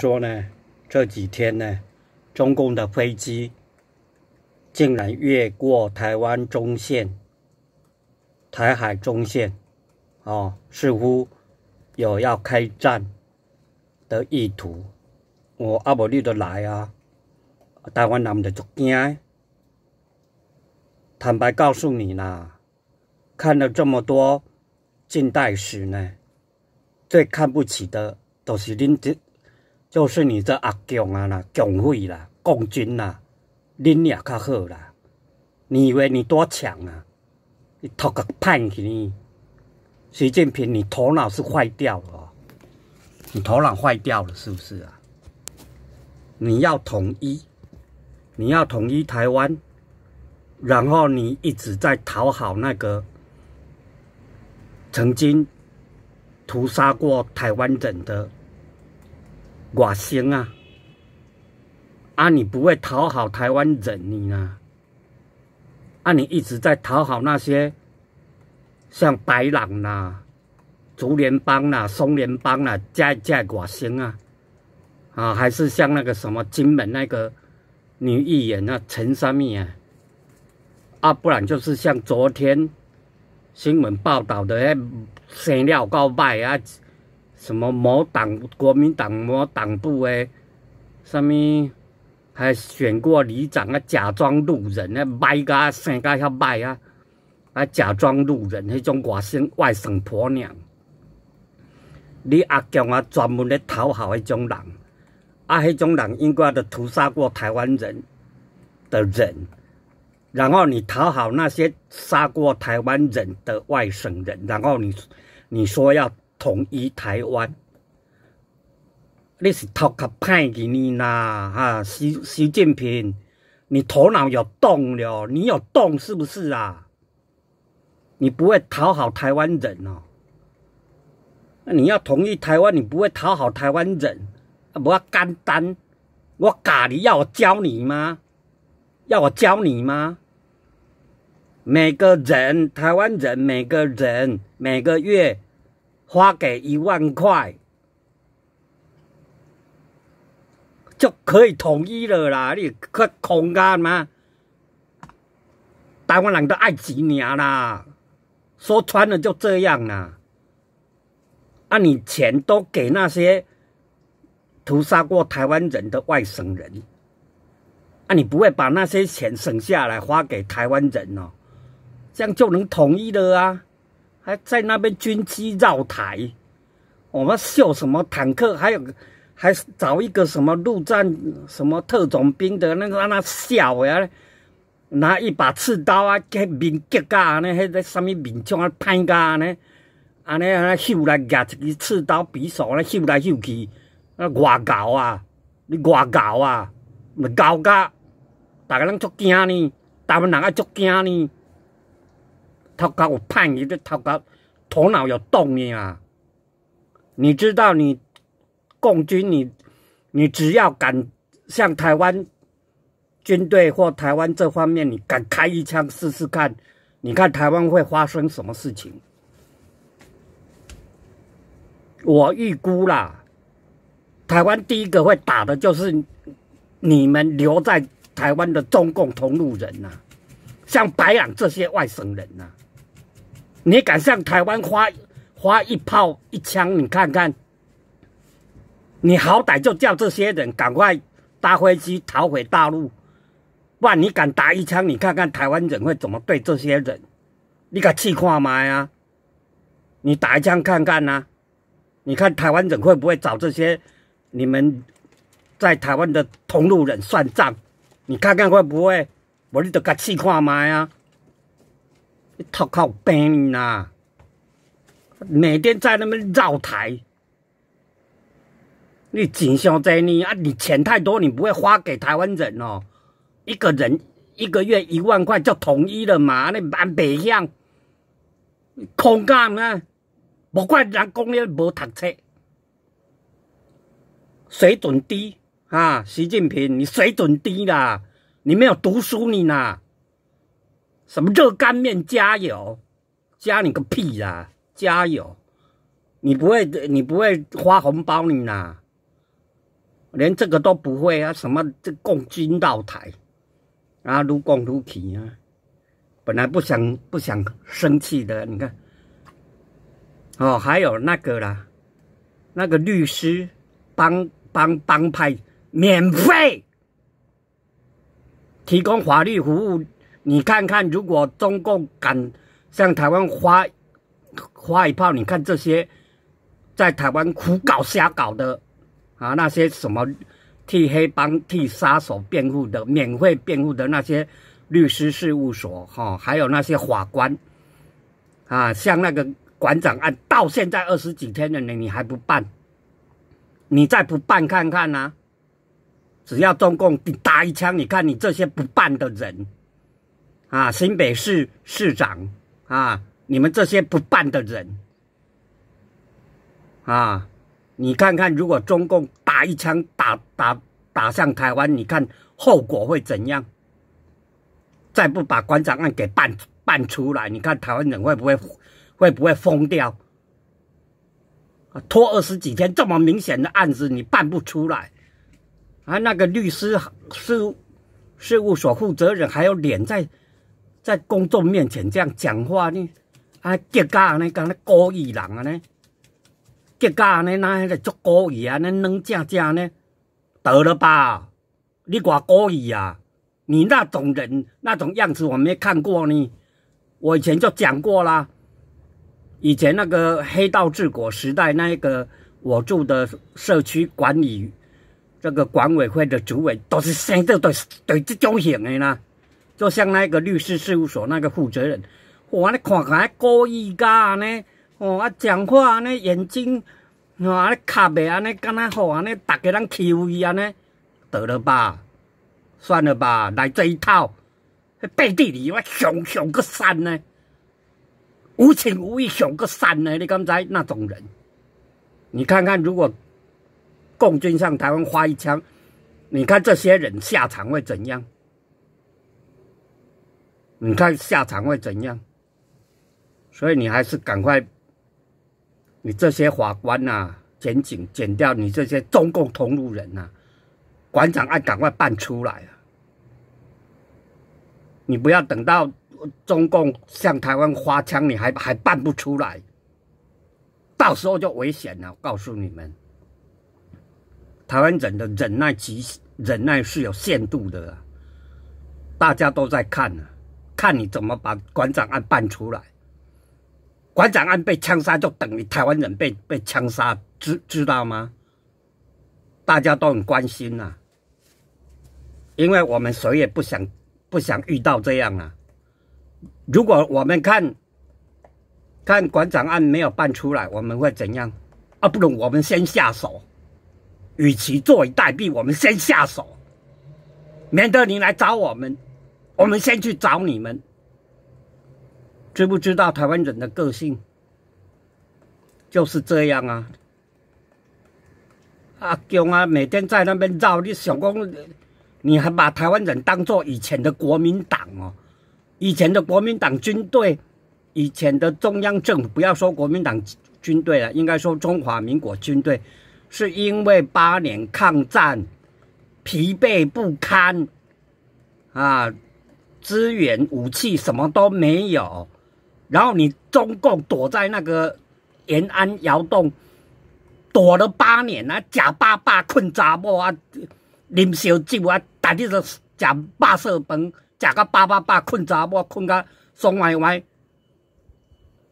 说呢？这几天呢，中共的飞机竟然越过台湾中线、台海中线，哦，似乎有要开战的意图。我阿伯你都来啊，台湾人咪就惊。坦白告诉你啦，看了这么多近代史呢，最看不起的都是恁这。就是你这阿强啊啦，强匪啦，共军啦，恁也较好啦。你以为你多强啊？你托个叛去呢？习近平，你头脑是坏掉了，你头脑坏掉了是不是啊？你要统一，你要统一台湾，然后你一直在讨好那个曾经屠杀过台湾人的。我星啊！啊，你不会讨好台湾人你呢？啊，你一直在讨好那些像白狼啊、竹联帮啊、松联帮啊，在在我星啊！啊，还是像那个什么金门那个女艺人啊，陈三蜜啊？啊，不然就是像昨天新闻报道的哎，生料够卖啊！什么某党国民党某党部诶，上面还选过里长啊？假装路人，啊，卖家生个遐卖啊，啊假装路人，迄种外省外省婆娘，你阿强啊专门咧讨好迄种人，啊，迄种人应该都屠杀过台湾人的人，然后你讨好那些杀过台湾人的外省人，然后你你说要。统一台湾，你是呢哈，习习近平，你头脑有动了？你有动是不是啊？你不会讨好台湾人哦。你要统一台湾，你不会讨好台湾人啊？不，要干单，我你，要我教你吗？要我教你吗？每个人，台湾人，每个人，每个月。花给一万块，就可以统一了啦！你缺空干吗？台湾人都爱几年啦，说穿了就这样啦。那你钱都给那些屠杀过台湾人的外省人，啊，你不会把那些钱省下来花给台湾人哦？这样就能统一了啊？还在那边军机绕台，我们秀什么坦克？还有还找一个什么陆战什么特种兵的？那个那那笑的，拿一把刺刀啊，给民击噶，那迄个什么民枪啊，拍呢，安尼安尼秀来夹一支刺刀匕首来秀来秀去，那外搞啊，你外搞啊，你搞噶？大家人足惊呢，大部分人爱足惊呢。他搞我叛逆的，他搞头脑有动力啊！你知道，你共军，你你只要敢向台湾军队或台湾这方面，你敢开一枪试试看？你看台湾会发生什么事情？我预估啦，台湾第一个会打的就是你们留在台湾的中共同路人呐，像白朗这些外省人呐。你敢向台湾花花一炮一枪，你看看，你好歹就叫这些人赶快搭飞机逃回大陆，然你敢打一枪，你看看台湾人会怎么对这些人，你敢气话吗呀？你打一枪看看呐，你看台湾人会不会找这些你们在台湾的同路人算账？你看看会不会？我你得敢气话吗呀？你托靠病啊！每天在那边绕台，你钱上在呢？啊，你钱太多，你不会花给台湾人哦。一个人一个月一万块就统一了嘛？那蛮白相，空干啊！不怪人讲你无读册，水准低啊！习近平，你水准低啦，你没有读书你呐？什么热干面加油，加你个屁啊！加油，你不会你不会发红包你呐？连这个都不会啊？什么这共军到台，啊，如共如气啊！本来不想不想生气的，你看，哦，还有那个啦，那个律师帮帮帮派免费提供法律服务。你看看，如果中共敢向台湾发发一炮，你看这些在台湾胡搞瞎搞的啊，那些什么替黑帮、替杀手辩护的、免费辩护的那些律师事务所哈，还有那些法官啊，像那个馆长案，到现在二十几天了呢，你还不办？你再不办看看呢？只要中共打一枪，你看你这些不办的人。啊，新北市市长啊，你们这些不办的人啊，你看看，如果中共打一枪打打打向台湾，你看后果会怎样？再不把关长案给办办出来，你看台湾人会不会会不会疯掉？啊，拖二十几天这么明显的案子你办不出来啊？那个律师事务事务所负责人还有脸在？在公众面前这样讲话呢？哎，结交呢，讲的故意人啊呢？结交呢，那还得做故意啊？那能正正呢？得了吧！你怪故意啊？你那种人那种样子，我没看过呢。我以前就讲过啦。以前那个黑道治国时代，那一个我住的社区管理这个管委会的主委，都是生都对对这种型的啦。就像那个律师事务所那个负责人，我咧看看故意一呢，哦啊讲话呢眼睛，哦阿卡袂安尼，敢那好安尼，大家人欺负伊安尼，得了吧，算了吧，来这一套，背地里我想个善呢，无情无义想个善呢，你刚才那种人，你看看如果共军向台湾发一枪，你看这些人下场会怎样？你看下场会怎样？所以你还是赶快，你这些法官呐，剪警剪掉你这些中共同路人呐，馆长爱赶快办出来啊！你不要等到中共向台湾发枪，你还还办不出来，到时候就危险了。告诉你们，台湾人的忍耐极忍耐是有限度的，大家都在看呢。看你怎么把馆长案办出来。馆长案被枪杀就等于台湾人被被枪杀，知知道吗？大家都很关心呐，因为我们谁也不想不想遇到这样啊。如果我们看看馆长案没有办出来，我们会怎样？啊，不，如我们先下手，与其坐以待毙，我们先下手，免得你来找我们。我们先去找你们，知不知道台湾人的个性就是这样啊？阿公啊，每天在那边绕，你想讲你还把台湾人当作以前的国民党哦？以前的国民党军队，以前的中央政府，不要说国民党军队了，应该说中华民国军队，是因为八年抗战疲惫不堪啊。资源、武器什么都没有，然后你中共躲在那个延安窑洞，躲了八年啊，假爸爸困查某啊，喝烧酒啊，打这都假八色饭，假个粑粑粑困查某，困个爽歪歪。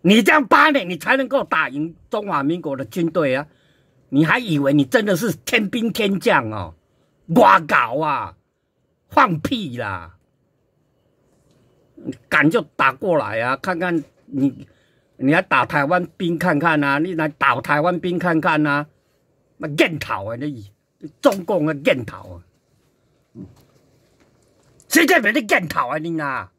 你这样八年，你才能够打赢中华民国的军队啊？你还以为你真的是天兵天将哦？哇搞啊，放屁啦！赶就打过来啊！看看你，你来打台湾兵看看啊！你来打台湾兵看看啊！那硬头啊！你，中共的硬头啊！谁在骂得硬头啊？你啊！